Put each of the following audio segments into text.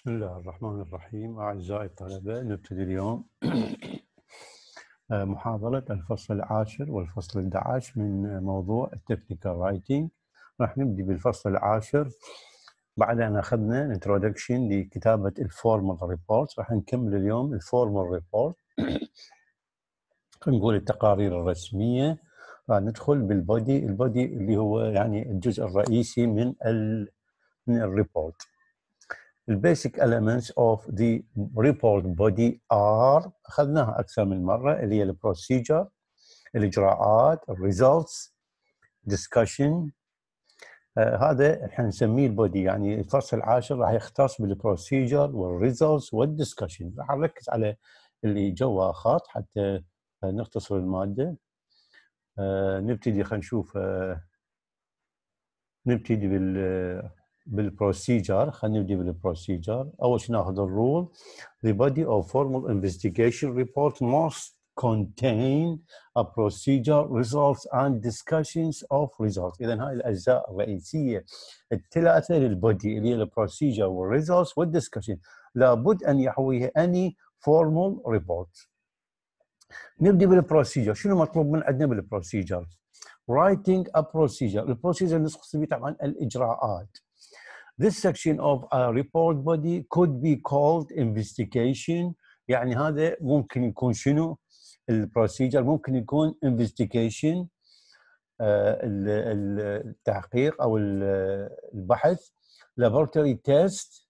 بسم الله الرحمن الرحيم أعزائي الطلبة نبتدي اليوم محاضرة الفصل العاشر والفصل الدعاش من موضوع التكنيكال رايتنج راح نبدي بالفصل العاشر بعد أن أخذنا انترودكشن لكتابة الفورمال ريبورت راح نكمل اليوم الفورمال ريبورت نقول التقارير الرسمية راح ندخل بالبودي البودي اللي هو يعني الجزء الرئيسي من من الريبورت The basic elements of the report body are أخذناها أكثر من مرة اللي هي البروسيجر procedure الإجراءات ال results discussion آه هذا احنا نسميه البودي يعني الفصل العاشر راح يختص بالبروسيجر والريزلتس والدسكشن راح نركز على اللي جوا خط حتى آه، نختصر الماده آه نبتدي خلينا نشوف آه نبتدي بال آه، بالبروسيجر خلينا نبدي بالبروسيجر اول شيء ناخذ الرول the body of formal investigation report must contain a procedure results and discussions of results اذا هاي الاجزاء الرئيسيه الثلاثه للبودي اللي هي البروسيجر والريزلتس والدسكشن لابد ان يحويها اني فورمال ريبورت نبدي بالبروسيجر شنو مطلوب من عندنا بالبروسيجر writing a procedure البروسيجر نسخه به طبعا الاجراءات This section of a report body could be called investigation يعني هذا ممكن يكون شنو البروسيجر ممكن يكون investigation آه، التحقيق او البحث laboratory test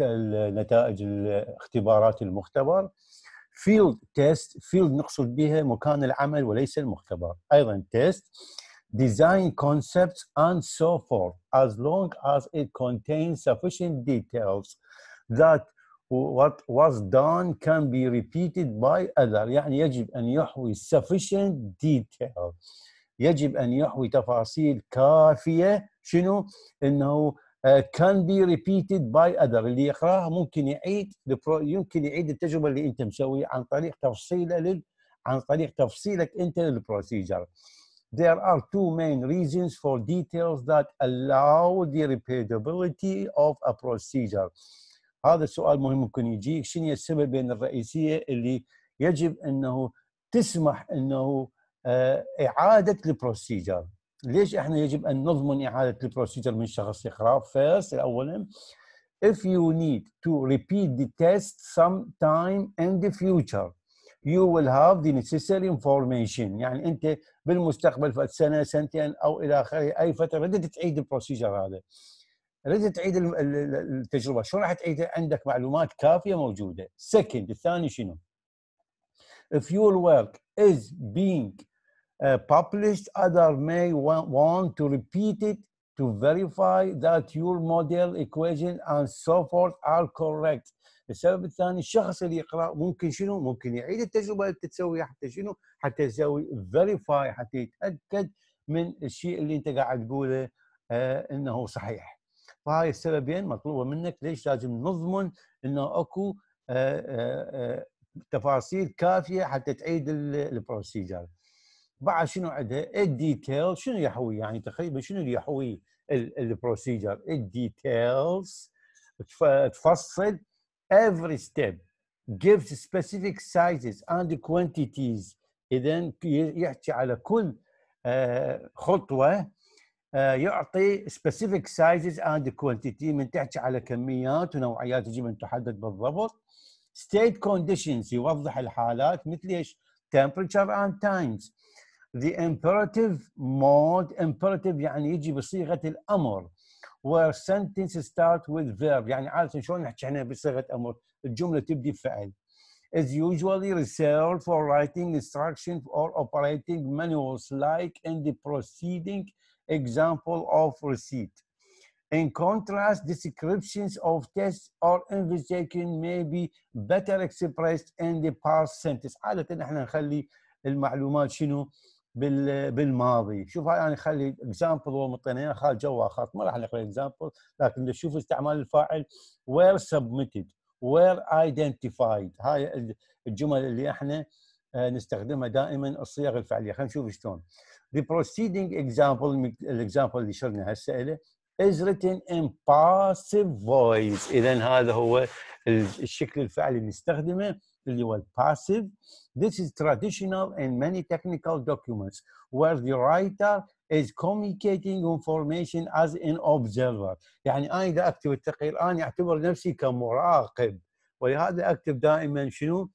نتائج الاختبارات المختبر field test field نقصد بها مكان العمل وليس المختبر ايضا test design concepts, and so forth, as long as it contains sufficient details that what was done can be repeated by other يعني يجب أن يحوي sufficient details. يجب أن يحوي تفاصيل كافية شنو أنه uh, can be repeated by other اللي يقراها ممكن يعيد يمكن يعيد التجربة اللي أنت مسويها عن طريق تفصيله لل عن طريق تفصيلك أنت للبروسيجر there are two main reasons for details that allow the repeatability of a procedure هذا السؤال مهم ممكن يجيك شنو هي السببين الرئيسيه اللي يجب انه تسمح انه آه، اعاده البروسيجر ليش احنا يجب ان نضمن اعاده البروسيجر من شخص يقرا فيرست اولا if you need to repeat the test sometime in the future you will have the necessary information يعني انت بالمستقبل في سنه سنتين او الى اخره اي فتره ردت تعيد البروسيجر هذا ردت تعيد التجربه شو راح تعيد عندك معلومات كافيه موجوده سكند الثاني شنو if your work is being uh, published other may want to repeat it to verify that your model equation and so forth are correct السبب الثاني الشخص اللي يقرا ممكن شنو ممكن يعيد التجربه اللي تسويها حتى شنو حتى يسوي فيريفاي حتى يتاكد من الشيء اللي انت قاعد تقوله آه، انه صحيح فهاي السببين مطلوبه منك ليش لازم نضمن انه اكو آه، آه، تفاصيل كافيه حتى تعيد البروسيجر بعد شنو عندها الديتيل شنو يحوي يعني تقريبا شنو اللي يحوي البروسيجر الديتيلز تفصل every step gives specific sizes and quantities اذا يحكي على كل خطوه يعطي specific sizes and quantity من تحكي على كميات ونوعيات يجب ان تحدد بالضبط state conditions يوضح الحالات مثل ايش temperature and times the imperative mode imperative يعني يجي بصيغه الامر sentences start with verb. يعني عادة شلون نحكي عنها بصيغه امر تبدي بفعل is usually reserved for writing instructions or operating manuals like in the preceding example of receipt. In contrast, descriptions of tests or investigation may be better expressed in the past sentence. عادة نحن نخلي المعلومات شنو؟ بالماضي شوف هاي انا يعني خلي اكزامبل هو مطينا خال جوا خاص ما راح نقرا اكزامبل لكن نشوف استعمال الفاعل وير سبميتد وير ايدنتيفايد هاي الجمل اللي احنا آه، نستخدمها دائما الصيغ الفعليه خلينا نشوف شلون the proceeding example الاكزامبل اللي شرنا هسه له is written in passive voice اذا هذا هو الشكل الفعلي نستخدمه اللي هو الباسيف This is traditional in many technical documents where the writer is communicating information as an observer يعني أنا إذا أكتب التقرير أنا أعتبر نفسي كمراقب ولهذا أكتب دائما شنو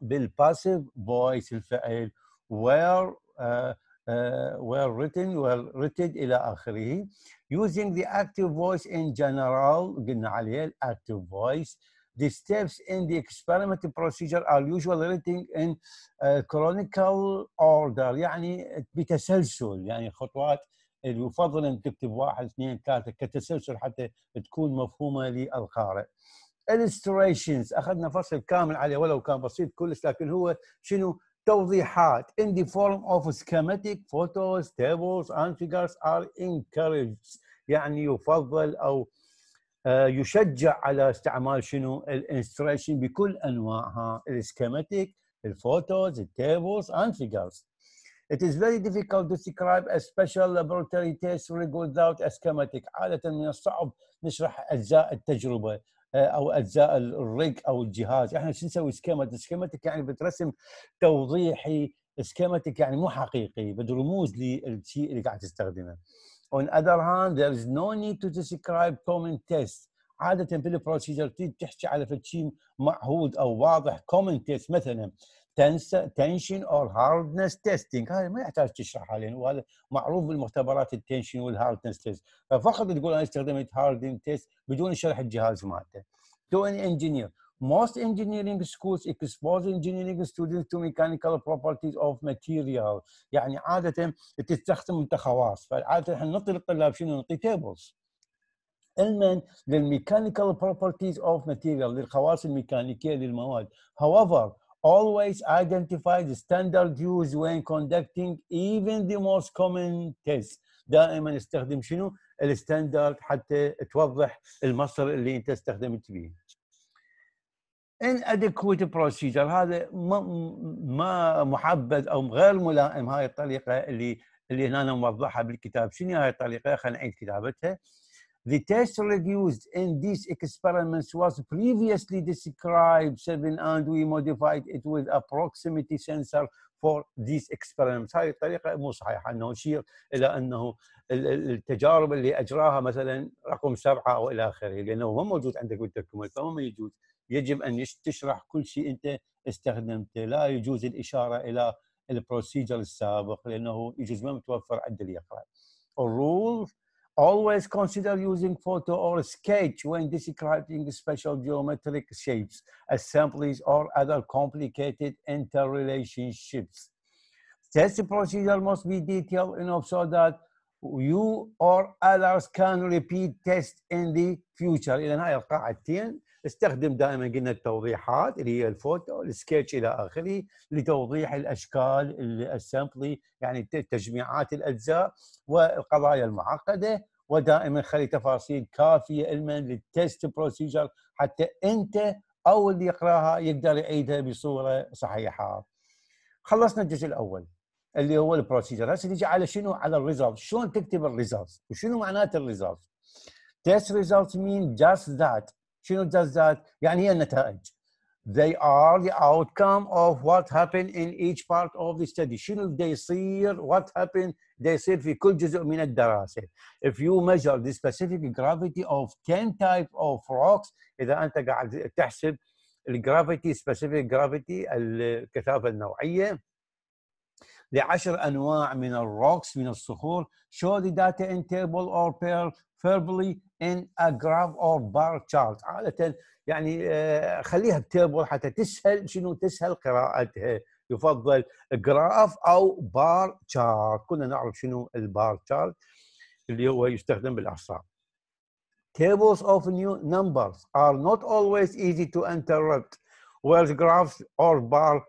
بالباسيف فويس الفعل where uh, uh, well written well written الى اخره using the active voice in general قلنا عليه active voice the steps in the experiment procedure are usually written in uh, chronicle order يعني بتسلسل يعني خطوات اللي يفضل ان تكتب واحد اثنين ثلاثه كتسلسل حتى تكون مفهومه للقارئ. illustrations اخذنا فصل كامل عليه ولو كان بسيط كلش لكن هو شنو توضيحات in the form of schematic photos tables and figures are encouraged يعني يفضل او يشجع على استعمال شنو الانستريشن بكل انواعها السكيماتيك الفوتوز التيبلز and figures It is very difficult to describe a special laboratory test rig without a schematic. عادة من الصعب نشرح أجزاء التجربة آه، او اجزاء الريك او الجهاز احنا شو نسوي سكيماتيك سكيماتيك يعني بترسم توضيحي سكيماتيك يعني مو حقيقي بده رموز للشيء اللي قاعد تستخدمه On other hand, there is no need to describe common tests. عادة بالبروسيجر تحكي على شيء معهود او واضح common test مثلا تنشن اور هاردنس تيستينج هذا ما يحتاج تشرحها لانه وهذا معروف بالمختبرات التنشن والهاردنس تيست ففقط تقول انا استخدمت هاردنس تيست بدون شرح الجهاز مالته تو ان انجينير most engineering schools expose engineering students to mechanical properties of material يعني عادة تستخدم انت خواص فعادة احنا نعطي للطلاب شنو نعطي tables علما للميكانيكال بروبرتيز اوف ماتيريال للخواص الميكانيكيه للمواد however always identify the standard used when conducting even the most common tests دائما استخدم شنو الستاندرد حتى توضح المصدر اللي انت استخدمت به inadequate procedure هذا ما محبذ او غير ملائم هاي الطريقه اللي اللي هنا موضحها بالكتاب شنو هاي الطريقه خلينا نعيد كتابتها The test used in these experiments was previously described, seven, and we modified it with a proximity sensor for these experiments. هاي الطريقة مو صحيحة أنه نشير إلى أنه التجارب اللي أجراها مثلا رقم سبعة أو إلى آخره لأنه هو موجود عندك بالدوكيومنت فما يجوز يجب أن تشرح كل شيء أنت استخدمته لا يجوز الإشارة إلى البروسيجر السابق لأنه يجوز ما متوفر عند اللي يقرأ. الرول Always consider using photo or sketch when describing special geometric shapes, assemblies, or other complicated interrelationships. Test procedure must be detailed enough so that you or others can repeat test in the future. استخدم دائما قلنا التوضيحات اللي هي الفوتو السكتش الى اخره لتوضيح الاشكال السمبلي يعني تجميعات الاجزاء والقضايا المعقده ودائما خلي تفاصيل كافيه المن للتست بروسيجر حتى انت او اللي يقراها يقدر يعيدها بصوره صحيحه. خلصنا الجزء الاول اللي هو البروسيجر هسه نجي على شنو على الريزلت شلون تكتب الريزلت وشنو معناته الريزلت؟ تيست ريزلت مين جاست ذات She does that يعني النتائج they are the outcome of what happened in each part of the study شنو بده يصير what happened بده يصير في كل جزء من الدراسه if you measure the specific gravity of 10 type of rocks اذا انت قاعد تحسب الجرافيتي سبيسيفيك جرافيتي الكثافه النوعيه لعشر انواع من الروكس من الصخور show the data in table or pair verbally in a graph or bar chart عاده يعني آه، خليها بتيبل حتى تسهل شنو تسهل قراءتها يفضل جراف او بار تشارت كنا نعرف شنو البار تشارت اللي هو يستخدم بالاحصاء tables of new numbers are not always easy to interrupt whereas graphs or bar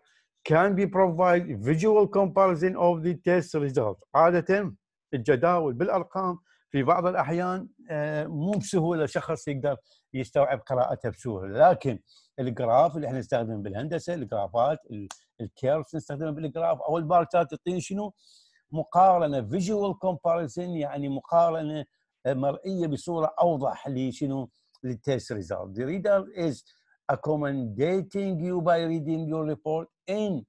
can be provide visual comparison of the test results عادة الجداول بالأرقام في بعض الأحيان آه، مو بسهولة شخص يقدر يستوعب قراءتها بسهولة لكن الجراف اللي احنا نستخدمه بالهندسة الجرافات الكيرفز نستخدمه بالجراف أو البار تشارت تعطيني شنو مقارنة فيجوال كومباريزن يعني مقارنة آه، مرئية بصورة أوضح لشنو للتيست ريزالت. the reader is accommodating you by reading your report. In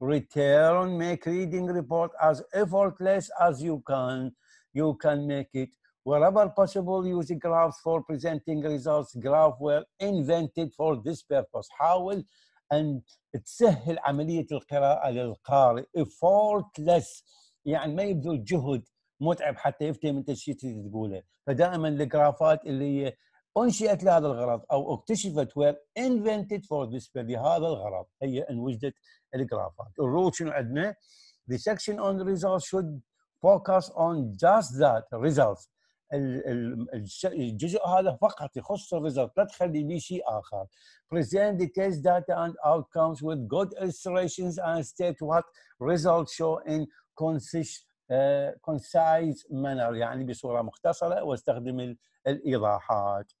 return, make reading report as effortless as you can. You can make it wherever possible using graphs for presenting results. Graph were invented for this purpose. How will and تسهل عملية القراءة للقارئ effortless يعني ما يبذل جهد متعب حتى يفتهم انت الشيء اللي تقوله فدائما الجرافات اللي انشئت لهذا الغرض او اكتشفت وير انفنتد فور ذيس لهذا الغرض هي انوجدت الجرافات الرول شنو عندنا the section on the results should focus on just that results الجزء هذا فقط يخص الريزلت لا تخلي لي شيء اخر present the test data and outcomes with good illustrations and state what results show in concise uh, concise manner يعني بصوره مختصره واستخدم الايضاحات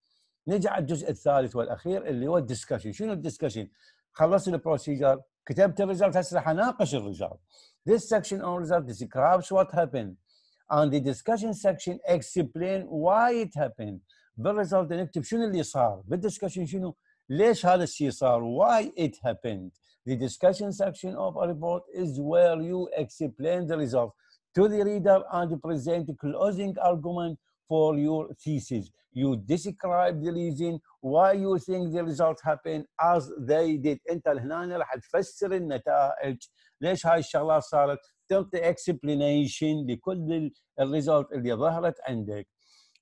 نجي على الجزء الثالث والاخير اللي هو الدسكشن شنو الدسكشن خلصت البروسيجر كتبت الريزلت هسه حناقش الريزلت This section on result describes what happened and the discussion section explain why it happened بالريزلت نكتب شنو اللي صار بالدسكشن شنو ليش هذا الشيء صار why it happened the discussion section of a report is where you explain the result to the reader and present closing argument for your thesis. You describe the reason why you think the result happened as they did. انت لهنا راح تفسر النتائج ليش هاي الشغلات صارت تعطي explanation لكل الريزلت اللي ظهرت عندك.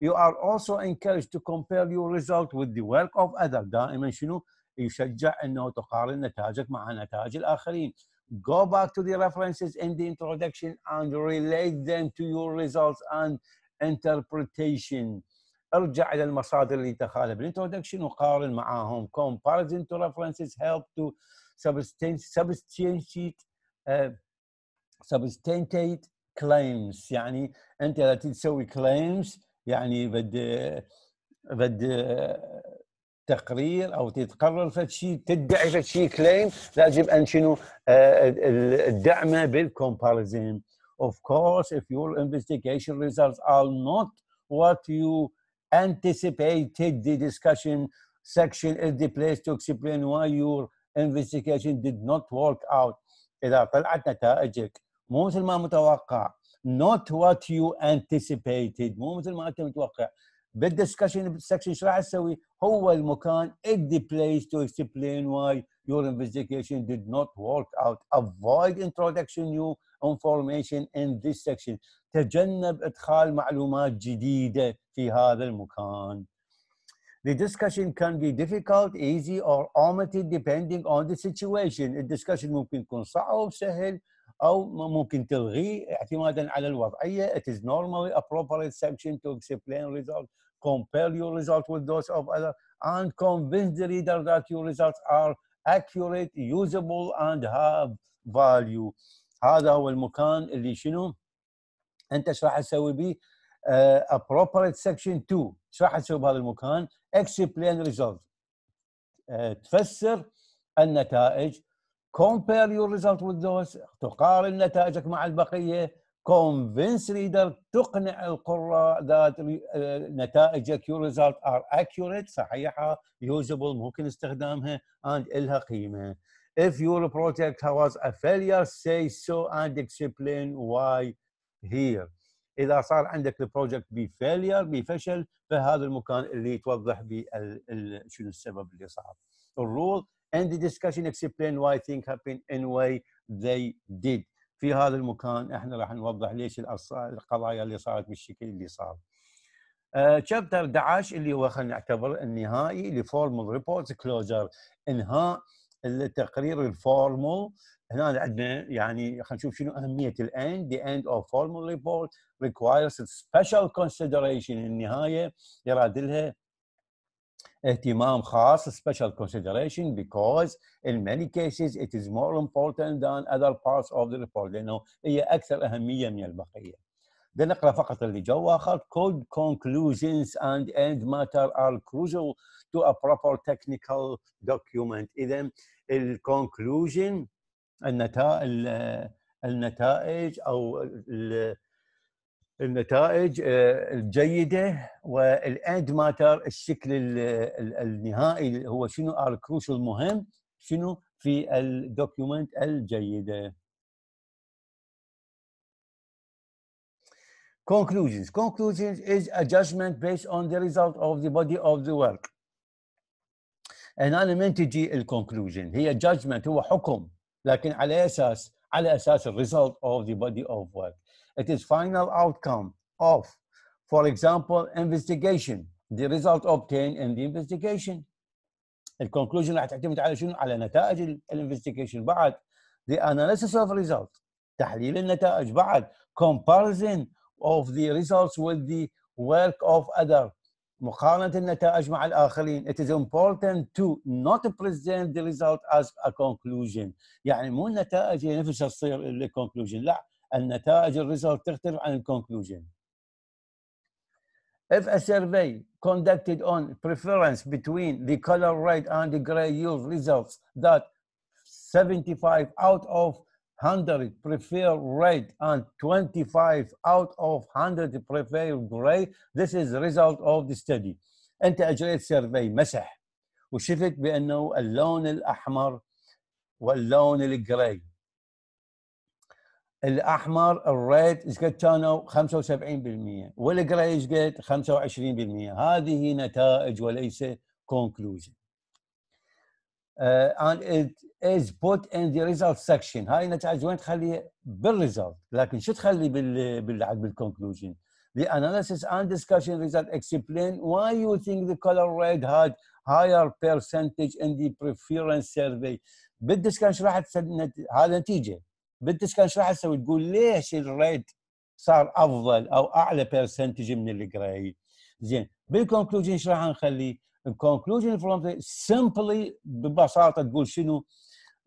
You are also encouraged to compare your result with the work of other دائما شنو يشجع انه تقارن نتائجك مع نتائج الاخرين. Go back to the references in the introduction and relate them to your results and interpretation ارجع الى المصادر اللي دخلها بالانترودكشن وقارن معاهم comparison to references help to substantiate آه، substantiate claims يعني انت اذا تسوي claims يعني بد بد تقرير او تتقرر فد شيء تدعي فد شيء كليم لازم ان شنو آه، الدعمه بالكومباريزن Of course, if your investigation results are not what you anticipated, the discussion section is the place to explain why your investigation did not work out. إذا not what you anticipated مو مثل ما أنت متوقع بالدسكشن سكشن ايش راح تسوي؟ the place to explain why your investigation did not work out. Avoid introduction you information in this section تجنب إدخال معلومات جديدة في هذا المكان The discussion can be difficult, easy or omitted depending on the situation. الدiscussion ممكن يكون صعب سهل أو ممكن تلغيه اعتمادا على الوضعية. It is normally a proper section to explain results, compare your results with those of other, and convince the reader that your results are accurate, usable, and have value. هذا هو المكان اللي شنو انت ايش راح تسوي به آه، appropriate section 2 ايش راح تسوي بهذا المكان result uh, تفسر النتائج compare your result with those تقارن نتائجك مع البقيه convince reader تقنع القراء ذات آه، نتائجك your result are accurate صحيحه usable ممكن استخدامها and الها قيمه If your project was a failure, say so and explain why here. إذا صار عندك البروجكت بفيلير بفشل فهذا المكان اللي توضح به شنو السبب اللي صار. rule and the discussion explain why things happen in way they did. في هذا المكان احنا راح نوضح ليش القضايا اللي صارت بالشكل اللي صار. شابتر uh, 11 اللي هو خلينا نعتبر النهائي لفورمال ريبورت كلوجر انهاء التقرير الفورمال هنا عندنا يعني خلينا نشوف شنو اهميه الاند the end of formal report requires special consideration النهايه يراد لها اهتمام خاص special consideration because in many cases it is more important than other parts of the report لانه هي اكثر اهميه من البقيه نقرا فقط اللي جوا اخر could conclusions and end matter are crucial to a proper technical document اذا الكونكلوجن النتائج النتائج او النتائج آه، الجيده والاند ماتر الشكل النهائي هو شنو الكروش المهم شنو في الدوكيومنت الجيده conclusions conclusions is a judgment based on the result of the body of the work هنا من تجي الكونكلوجن هي جادجمنت هو حكم لكن على اساس على اساس الريزلت اوف ذا بودي اوف ورك it is final outcome of for example investigation the result obtained in the investigation conclusion راح تعتمد على شنو على نتائج investigation بعد the analysis of result تحليل النتائج بعد comparison of the results with the work of other مقارنة النتائج مع الآخرين it is important to not present the result as a conclusion يعني مو النتائج هي نفسها تصير ال conclusion لا النتائج الريزلت تختلف عن الكونكلوجن If a survey conducted on preference between the color red and the gray yield results that 75 out of 100 prefer red and 25 out of 100 prefer gray this is the result of the study انت اجريت سيرفي مسح وشفت بانه اللون الاحمر واللون الجراي الاحمر الريد ايش قد كانوا 75% والجراي ايش قد 25% هذه نتائج وليس كونكلوجن آه، and it is put in the result section هاي النتائج وين تخليها بالريزلت لكن شو تخلي بال بالعد بالكونكلوجن The analysis and discussion result explain why you think the color red had higher percentage in the preference survey بالدسكان شو راح تسوي هذا نتيجه بالدسكان شو راح تسوي تقول ليش الريد صار افضل او اعلى percentage من الجراي زين بالكونكلوجن شو راح نخلي conclusion from the simply ببساطة تقول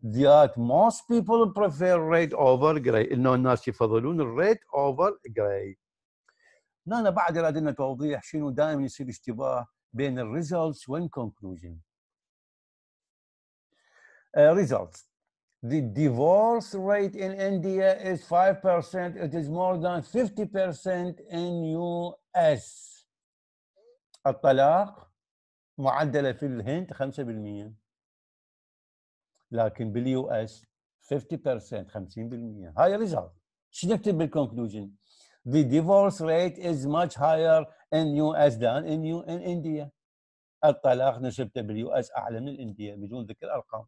that most people prefer red over gray انه الناس يفضلون red over gray هنا بعد لدينا توضيح شنو دائما يصير اشتباه بين الريزلتس والكونكلوجن uh, results the divorce rate in India is 5%. It is more than 50% in US. الطلاق معدله في الهند 5% لكن باليو اس 50% 50% هاي ريزلت شو نكتب بالكونكلوجن؟ The divorce rate is much higher in US than in, U in India. الطلاق نسبته باليو اس اعلى من الاندية بدون ذكر ارقام.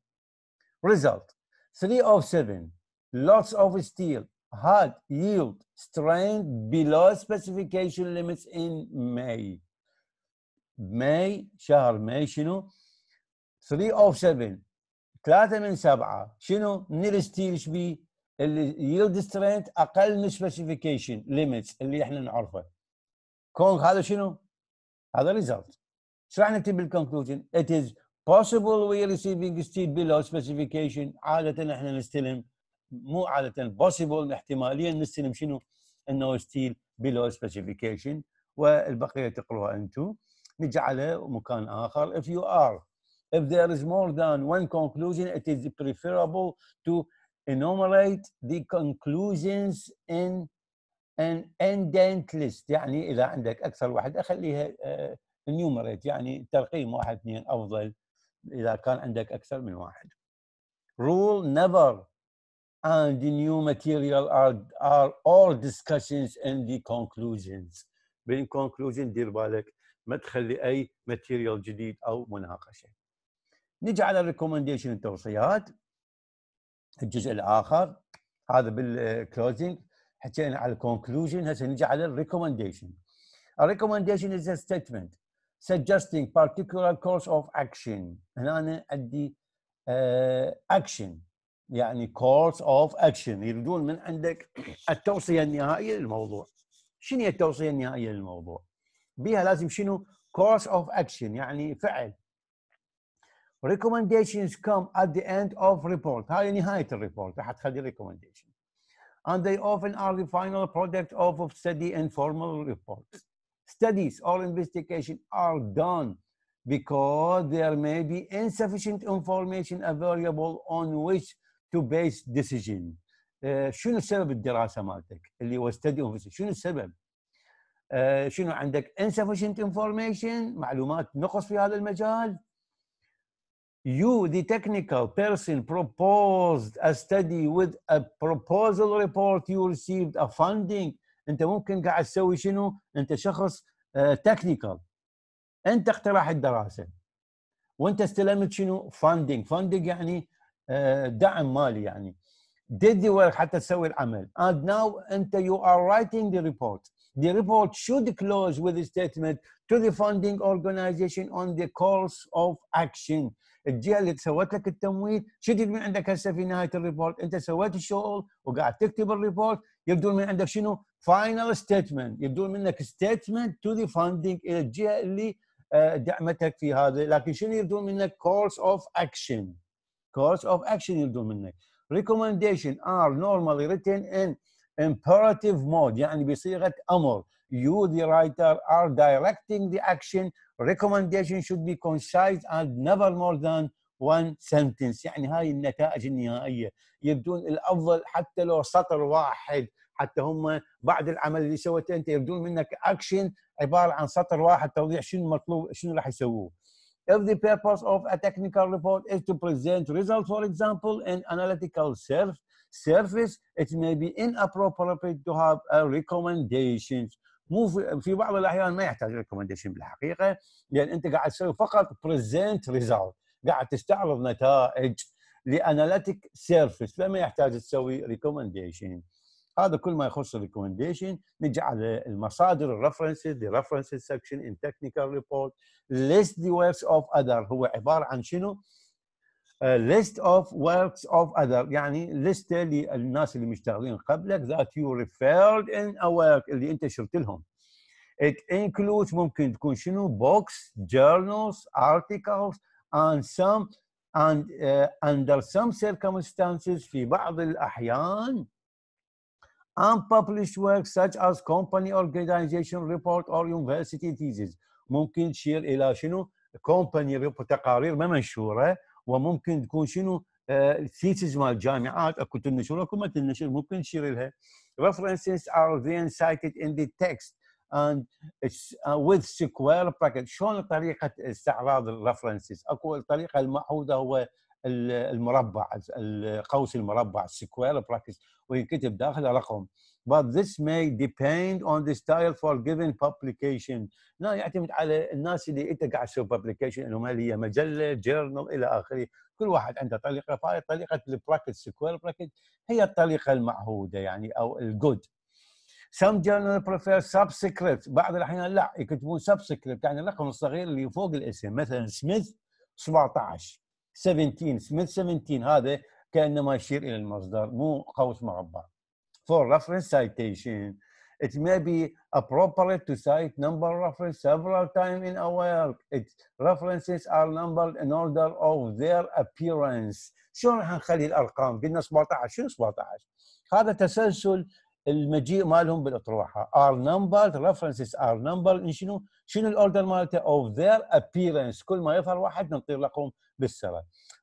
Result 3 of 7 lots of steel had yield strained below specification limits in May. بماي شهر ماي شنو 3 اوف 7 3 من 7 شنو نيل ستيل اللي يلد سترينث اقل من سبيسيفيكيشن ليميتس اللي احنا نعرفه كونغ هذا شنو؟ هذا ريزلت شو راح نكتب بالكونكلوجن؟ It is possible we receiving steel below specification عادة احنا نستلم مو عادة possible احتماليا نستلم شنو؟ انه ستيل بلو سبيسيفيكيشن والبقية تقروها انتم نجعله مكان اخر if you are if there is more than one conclusion it is preferable to enumerate the conclusions in an indent list يعني اذا عندك اكثر واحد اخليها enumerate يعني ترقيم واحد اثنين افضل اذا كان عندك اكثر من واحد rule never and the new material are, are all discussions and the conclusions conclusion دير بالك مدخل لاي ماتيريال جديد او مناقشه. نجي على الريكومنديشن التوصيات الجزء الاخر هذا بالكلوزنج حكينا على الكونكلوجن هسه نجي على الريكومنديشن. الريكومنديشن از ستيتمنت suggesting particular course of action هنا أنا عندي uh, action يعني course of action يريدون من عندك التوصية النهائية للموضوع شنو هي التوصية النهائية للموضوع بيها لازم شنو course of action يعني فعل recommendations come at the end of report هاي نهاية الريبورت راح تخلي recommendation and they often are the final product of study and formal reports studies or investigation are done because there may be insufficient information available on which to base decision. Uh, شنو سبب الدراسه مالتك اللي هو study of شنو السبب؟ شنو عندك insufficient information معلومات نقص في هذا المجال you the technical person proposed a study with a proposal report you received a funding انت ممكن قاعد تسوي شنو انت شخص تكنيكال انت اقترحت الدراسه وانت استلمت شنو funding funding يعني دعم مالي يعني did the work حتى تسوي العمل and now انت you are writing the report The report should close with a statement to the funding organization on the course of action. الجهه اللي سوت لك التمويل شو تريد من عندك هسه في نهايه الريبورت؟ انت سويت الشغل وقاعد تكتب الريبورت يبدون من عندك شنو؟ فاينل ستيتمنت يبدون منك ستيتمنت تو ذا فاندنج الى الجهه اللي دعمتك في هذا لكن شنو يبدون منك؟ كورس اوف اكشن كورس اوف اكشن يبدون منك. recommendation are normally written in imperative mode يعني بصيغه امر you the writer are directing the action recommendation should be concise and never more than one sentence يعني هاي النتائج النهائيه يبدون الافضل حتى لو سطر واحد حتى هم بعد العمل اللي سويته انت يبدون منك action عباره عن سطر واحد توضيح شنو المطلوب شنو راح يسووه If the purpose of a technical report is to present results, for example, in analytical self, surface it may be inappropriate to have a recommendations مو في بعض الاحيان ما يحتاج ريكومنديشن بالحقيقه لان يعني انت قاعد تسوي فقط بريزنت ريزلت قاعد تستعرض نتائج لاناليتيك سيرفيس فما يحتاج تسوي ريكومنديشن هذا كل ما يخص الريكومنديشن نجي على المصادر الريفرنسز ذا ريفرنسز سكشن ان تكنيكال ريبورت ليست ذا waves اوف اذر هو عباره عن شنو؟ list of works of other يعني list للناس اللي مشتغلين قبلك that you referred in a work اللي انت شرت لهم it includes ممكن تكون شنو books journals articles and some and uh, under some circumstances في بعض الأحيان unpublished works such as company organization report or university thesis ممكن تشير إلى شنو company report تقارير ما منشورة وممكن تكون شنو الثيسز آه، مال الجامعات اكو تنشر اكو ما تنشر ممكن تشير لها references are then cited in the text and uh, with square bracket شلون طريقه استعراض الريفرنسز اكو الطريقه المعهوده هو المربع القوس المربع السكوير براكتس وينكتب داخله رقم but this may depend on the style for given publication لا يعتمد على الناس اللي انت قاعد تسوي publication انهم هل هي مجله جورنال الى اخره كل واحد عنده طريقه فهي طريقه البراكت سكوير براكت هي الطريقه المعهوده يعني او الجود some journal prefer subscript بعض الاحيان لا يكتبون subscript يعني الرقم الصغير اللي فوق الاسم مثلا سميث 17 17 سميث 17 هذا كانما يشير الى المصدر مو قوس مربع for reference citation. It may be appropriate to cite number reference several times in a work. Its references are numbered in order of their appearance. شلون حنخلي الارقام؟ قلنا 17 شنو 17؟ هذا تسلسل المجيء مالهم بالاطروحه ار نمبر ريفرنسز ار نمبر شنو شنو الاوردر مالته اوف ذير ابييرنس كل ما يظهر واحد نطير لكم بالسرعه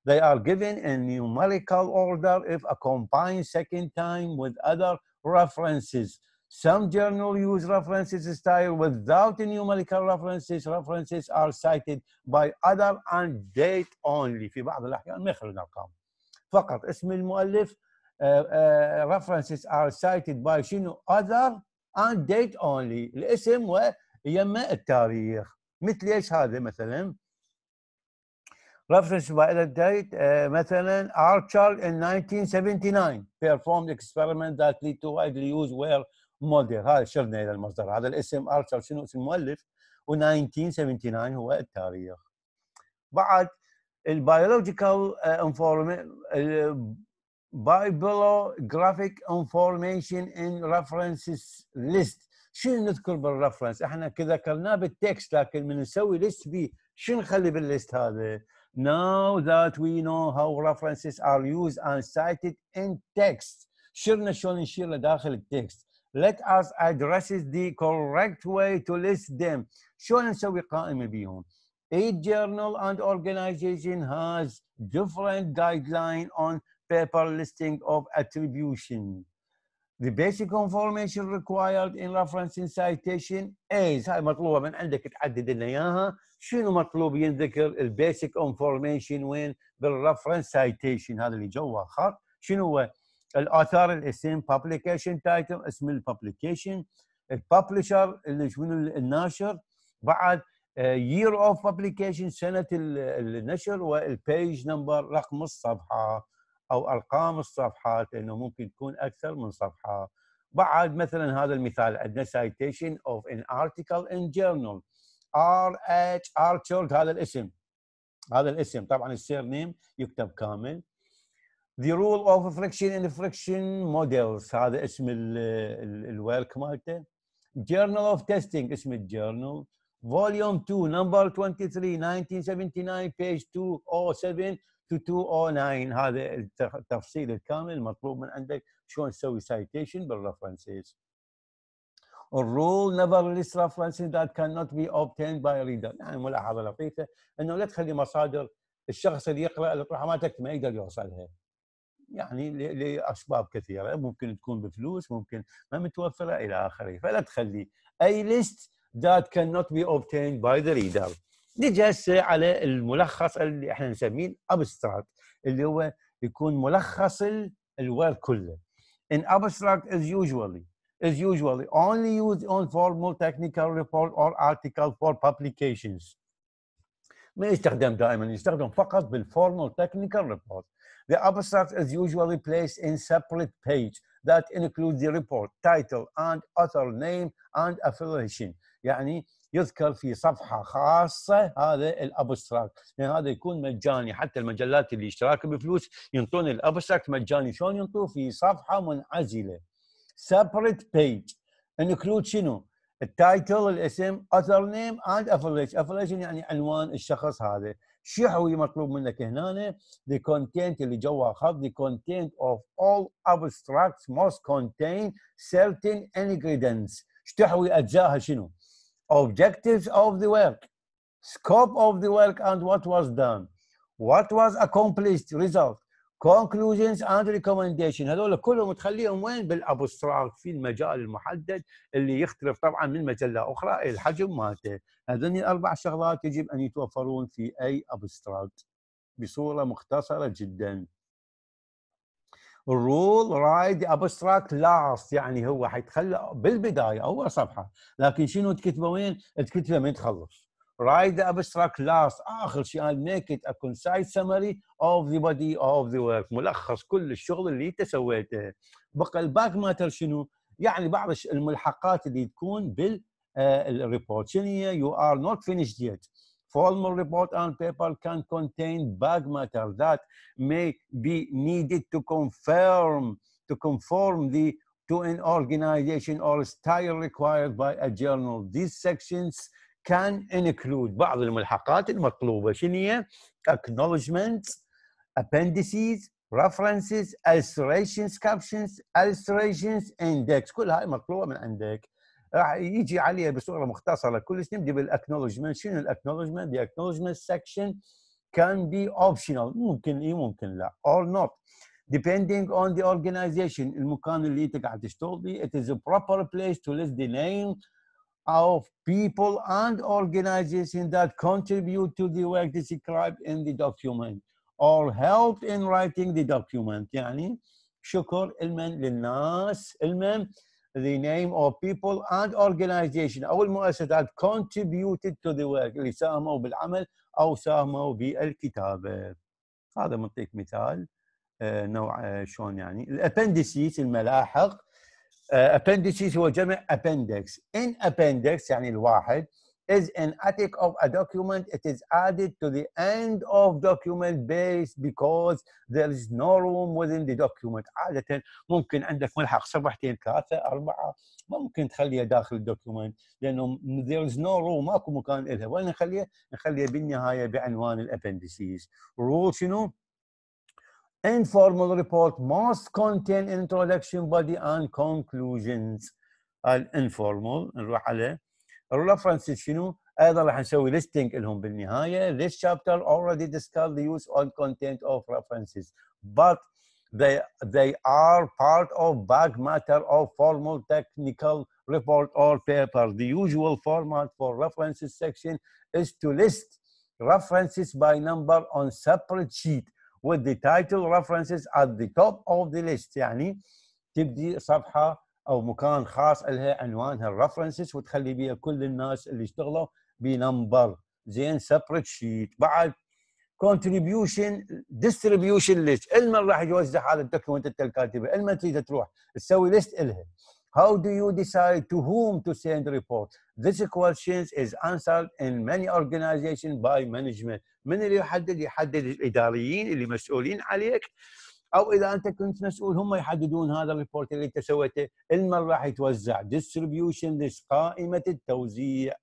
they are given a numerical order if a combined second time with other references some journal use references style without numerical references references are cited by other and date only في بعض الاحيان ما يخلون ارقام فقط اسم المؤلف references are cited by شنو other and date only الاسم ويما التاريخ مثل ايش هذا مثلا references by other date uh, مثلا Archer in 1979 performed experiment that lead to widely used where model هذا شرنا الى المصدر هذا الاسم Archer شنو اسم مؤلف و 1979 هو التاريخ بعد البيولوجيكال انفورميشن bibliographic information and references list شنو نذكر بالرفرنس احنا كذا ذكرناه بالتكست لكن من نسوي ليست بي شنو نخلي بالليست هذا now that we know how references are used and cited in text شرنا شلون نشير لداخل التكست let us address the correct way to list them شلون نسوي قائمه بيهم each journal and organization has different guideline on paper listing of attribution. The basic conformation required in referencing citation is هاي مطلوبة من عندك تحدد لنا إياها شنو مطلوب ينذكر البيسك انفورميشن وين بالرفرنس سايتيشن هذا اللي جوا خط شنو هو الآثار الاسم publication تايتل اسم البابليكيشن الببلشر اللي شنو الناشر بعد آه، year of publication سنة النشر والبيج نمبر رقم الصفحة او ارقام الصفحات لانه ممكن تكون اكثر من صفحه بعد مثلا هذا المثال عندنا citation of an article in journal ار اتش ارتشولد هذا الاسم هذا الاسم طبعا السير نيم يكتب كامل The rule of friction and friction models هذا اسم الورك مالته Journal of testing اسم الجورنال Volume 2 number 23 1979 page 207 2209 هذا التفصيل الكامل مطلوب من عندك شلون تسوي سايتيشن بالرفرنسز الرول ليست رفرنسز ذات كان نوت بي اوبتيند باي ريدر يعني ملاحظه لطيفه انه لا تخلي مصادر الشخص اللي يقرا الاطروحه مالتك ما يقدر يوصلها يعني لاسباب كثيره ممكن تكون بفلوس ممكن ما متوفره الى اخره فلا تخلي اي ليست ذات كان نوت بي اوبتيند باي ذا ريدر نجي هسه على الملخص اللي احنا نسميه ابستراكت اللي هو يكون ملخص الورك كله. An abstract is usually is usually only used on formal technical report or article for publications. ما يستخدم دائما يستخدم فقط بالformal technical report. The abstract is usually placed in separate page that includes the report title and author name and affiliation. يعني يذكر في صفحه خاصه هذا الابستراكت لان يعني هذا يكون مجاني حتى المجلات اللي اشتراك بفلوس ينطون الابستراكت مجاني شلون ينطوه في صفحه منعزله سيبريت بيج انكلود شنو؟ التايتل الاسم author نيم اند affiliation affiliation يعني عنوان الشخص هذا شو هو مطلوب منك هنا the content اللي جوا خط the content of all abstracts must contain certain ingredients ايش تحوي اجزائها شنو objectives of the work, scope of the work and what was done, what was accomplished, result, conclusions and recommendation هذول كلهم تخليهم وين بالابستراكت في المجال المحدد اللي يختلف طبعا من مجله اخرى الحجم مالته هذني الاربع شغلات يجب ان يتوفرون في اي ابستراكت بصوره مختصره جدا الرول رايد ابستراكت لاست يعني هو حيتخلى بالبدايه اول صفحه لكن شنو تكتبه وين؟ تكتبه من تخلص رايد ابستراكت لاست اخر شيء I'll make it a concise summary of the body of the work ملخص كل الشغل اللي انت سويته بقى الباك ماتر شنو؟ يعني بعض الملحقات اللي تكون بالريبورت آه، شنو هي؟ يو ار نوت فينيشد يت Formal report on paper can contain bug matter that may be needed to confirm to conform the to an organization or style required by a journal. These sections can include بعض الملحقات المطلوبة شنو acknowledgements, appendices, references, illustrations, captions, illustrations, index كل هاي مطلوبة من عندك. راح يجي عليها بصوره مختصره كل سنه نبدا بالاكنولجمنت شنو الاكنولجمنت؟ الاكنولجمنت سكشن can be optional ممكن اي ممكن لا or not depending on the organization المكان اللي انت قاعد تشتغل فيه it is a proper place to list the name of people and organizations that contribute to the work described in the document or help in writing the document يعني شكر المن للناس المهم the name of people and organization او المؤسسات contributed to the work اللي ساهموا بالعمل او ساهموا بالكتابه هذا منطيك مثال آه، نوع آه، شلون يعني الابندسيس الملاحق آه، ابندسيس هو جمع appendix in appendix يعني الواحد is an attic of a document, it is added to the end of document base because there is no room within the document. عادة ممكن عندك ملحق صفحتين ثلاثة أربعة ممكن تخليها داخل الدوكيومنت لأنه there is no room ماكو مكان لها وين نخليها؟ نخليها بالنهاية بعنوان الأبندسيز. رول شنو؟ informal report must contain introduction body and conclusions. الانفورمال نروح عليه الريفرنسز شنو؟ ايضا راح نسوي ليستنج لهم بالنهايه this chapter already discussed the use on content of references but they they are part of back matter of formal technical report or paper the usual format for references section is to list references by number on separate sheet with the title references at the top of the list يعني تبدي صفحه او مكان خاص لها عنوانها الرفرنسز وتخلي بيها كل الناس اللي اشتغلوا بنمبر زين سبريت شيت بعد كونتريبيوشن ديستريبيوشن ليست المن راح يوزع هذا الدوكيومنت انت الكاتبه المن تريد تروح تسوي ليست الها How do you decide to whom to send report? This question is answered in many organizations by management. من اللي يحدد؟ يحدد الإداريين اللي مسؤولين عليك او اذا انت كنت مسؤول هم يحددون هذا الريبورت اللي انت سويته المال راح يتوزع ديستريبيوشن ليست قائمه التوزيع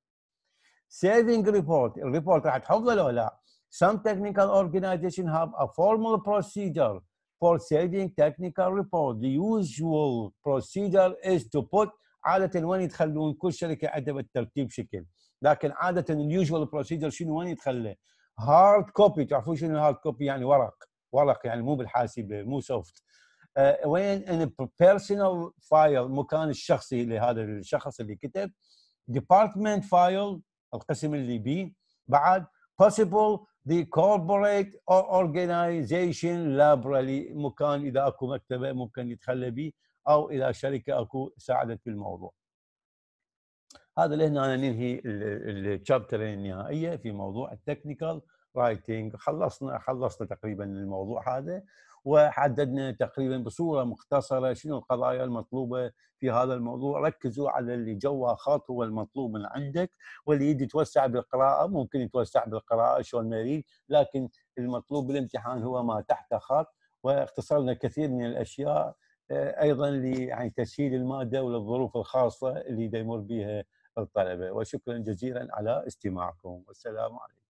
سيفنج ريبورت الريبورت راح تحفظه لو لا some technical organization have a formal procedure for saving technical report the usual procedure is to put عادة وين يتخلون كل شركة عندها بالترتيب شكل لكن عادة اليوجوال بروسيجر شنو وين يتخلى هارد كوبي تعرفون شنو هارد كوبي يعني ورق ورق يعني مو بالحاسبه مو سوفت آه، وين ان بيرسونال فايل مكان الشخصي لهذا الشخص اللي كتب ديبارتمنت فايل القسم اللي بيه بعد possible the corporate or organization library مكان اذا اكو مكتبه ممكن يتخلى به او اذا شركه اكو ساعدت بالموضوع. هذا لهنا ننهي الشابتر النهائيه في موضوع التكنيكال رايتنج خلصنا خلصنا تقريبا الموضوع هذا وحددنا تقريبا بصوره مختصره شنو القضايا المطلوبه في هذا الموضوع ركزوا على اللي جوا خط هو المطلوب من عندك واللي يريد يتوسع بالقراءه ممكن يتوسع بالقراءه شلون ما يريد لكن المطلوب بالامتحان هو ما تحت خط واختصرنا كثير من الاشياء آه، ايضا يعني تسهيل الماده وللظروف الخاصه اللي يمر بها الطلبه وشكرا جزيلا على استماعكم والسلام عليكم